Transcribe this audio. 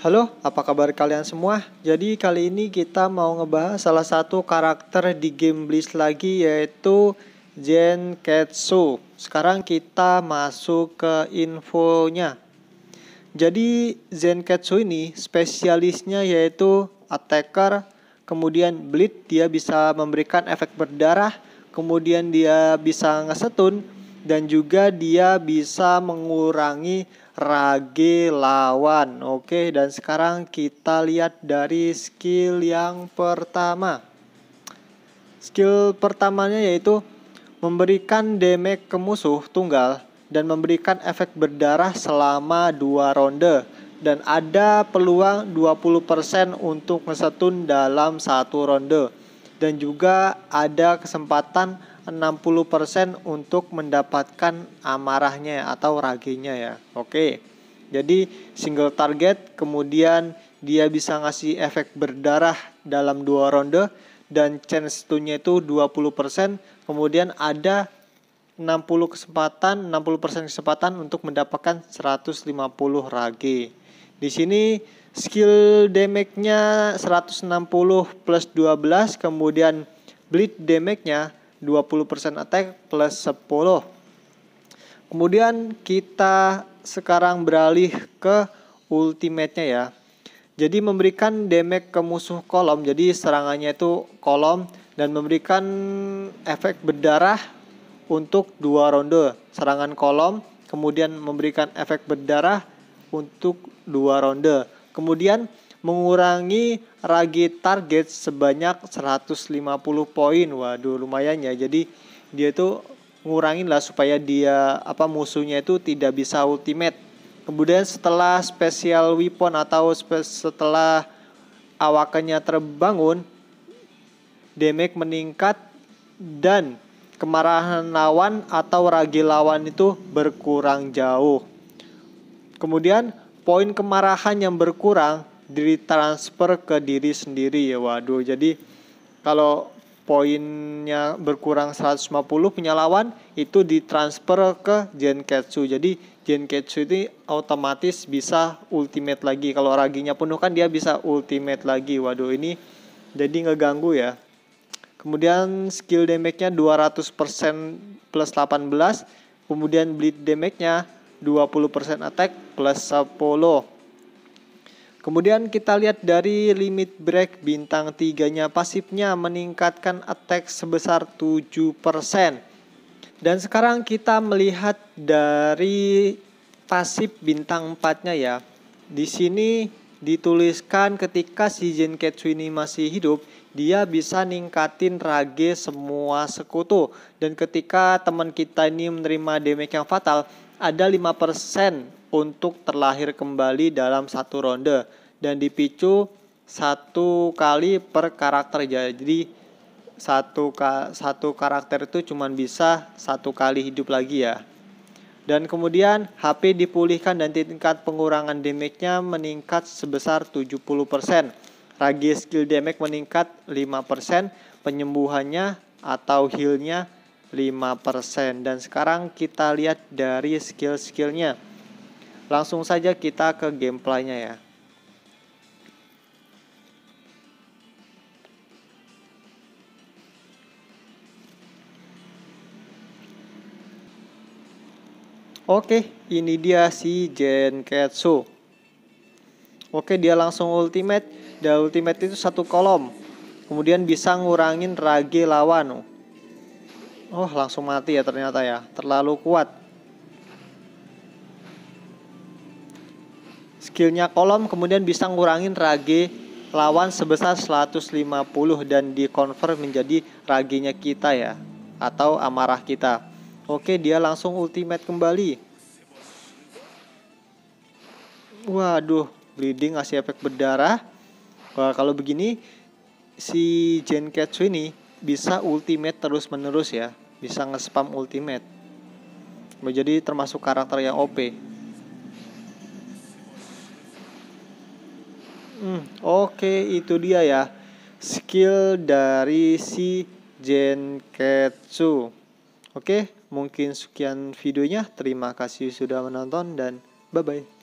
Halo, apa kabar kalian semua? Jadi kali ini kita mau ngebahas salah satu karakter di game Blitz lagi yaitu Jen Ketsu. Sekarang kita masuk ke infonya. Jadi Zen Ketsu ini spesialisnya yaitu attacker, kemudian bleed dia bisa memberikan efek berdarah, kemudian dia bisa ngesetun dan juga dia bisa mengurangi Rage lawan. Oke, dan sekarang kita lihat dari skill yang pertama. Skill pertamanya yaitu memberikan damage ke musuh tunggal dan memberikan efek berdarah selama dua ronde dan ada peluang 20% untuk ngesetun dalam satu ronde dan juga ada kesempatan 60% untuk mendapatkan amarahnya ya, atau raginya ya. Oke. Jadi single target kemudian dia bisa ngasih efek berdarah dalam dua ronde dan chance to nya itu 20%, kemudian ada 60 kesempatan, 60% kesempatan untuk mendapatkan 150 rage. Di sini skill damage-nya 160 plus 12, kemudian bleed damage-nya 20% attack plus 10. Kemudian kita sekarang beralih ke ultimate-nya ya. Jadi memberikan damage ke musuh kolom. Jadi serangannya itu kolom dan memberikan efek berdarah untuk dua ronde serangan kolom, kemudian memberikan efek berdarah untuk dua ronde. Kemudian mengurangi ragi target sebanyak 150 poin. Waduh, lumayan ya. Jadi dia tuh ngurangin lah supaya dia apa musuhnya itu tidak bisa ultimate. Kemudian setelah special weapon atau setelah awakannya terbangun, damage meningkat dan kemarahan lawan atau ragi lawan itu berkurang jauh. Kemudian poin kemarahan yang berkurang diri transfer ke diri sendiri ya waduh jadi kalau poinnya berkurang 150 punya lawan itu ditransfer ke Genketsu. Jadi Genketsu ini otomatis bisa ultimate lagi. Kalau raginya penuh kan dia bisa ultimate lagi. Waduh ini jadi ngeganggu ya. Kemudian skill damage-nya 200% plus 18. Kemudian bleed damage-nya 20% attack plus 10 Kemudian kita lihat dari limit break bintang tiganya pasifnya meningkatkan attack sebesar 7%. Dan sekarang kita melihat dari pasif bintang 4-nya ya. Di sini dituliskan ketika si Ketsu ini masih hidup, dia bisa ningkatin rage semua sekutu. Dan ketika teman kita ini menerima damage yang fatal, ada 5% untuk terlahir kembali dalam satu ronde dan dipicu satu kali per karakter jadi satu ka, satu karakter itu cuma bisa satu kali hidup lagi ya dan kemudian HP dipulihkan dan tingkat pengurangan damage-nya meningkat sebesar 70%. Ragi skill damage meningkat 5%, penyembuhannya atau heal-nya 5%. Dan sekarang kita lihat dari skill-skillnya. Langsung saja kita ke gameplaynya ya. Oke, ini dia si Genketsu. Oke, dia langsung ultimate. Dan ultimate itu satu kolom. Kemudian bisa ngurangin rage lawan. Oh, langsung mati ya ternyata ya. Terlalu kuat. skillnya kolom kemudian bisa ngurangin ragi lawan sebesar 150 dan di convert menjadi raginya kita ya atau amarah kita oke dia langsung ultimate kembali waduh bleeding ngasih efek berdarah Wah, kalau begini si Genketsu ini bisa ultimate terus menerus ya bisa nge-spam ultimate jadi termasuk karakter yang OP Hmm, Oke, okay, itu dia ya. Skill dari si Jenketsu. Oke, okay, mungkin sekian videonya. Terima kasih sudah menonton dan bye-bye.